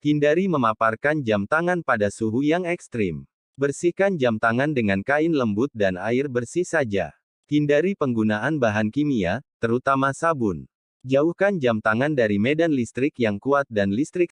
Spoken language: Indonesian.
Hindari memaparkan jam tangan pada suhu yang ekstrim. Bersihkan jam tangan dengan kain lembut dan air bersih saja. Hindari penggunaan bahan kimia, terutama sabun. Jauhkan jam tangan dari medan listrik yang kuat dan listrik